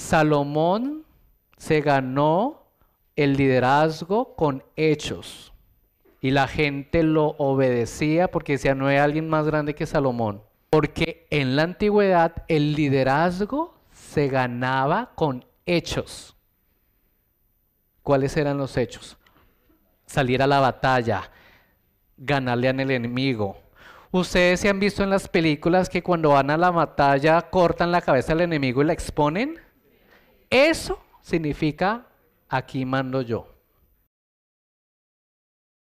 Salomón se ganó el liderazgo con hechos. Y la gente lo obedecía porque decía, no hay alguien más grande que Salomón. Porque en la antigüedad el liderazgo se ganaba con hechos. ¿Cuáles eran los hechos? Salir a la batalla, ganarle al enemigo. Ustedes se han visto en las películas que cuando van a la batalla cortan la cabeza al enemigo y la exponen. Eso significa aquí mando yo.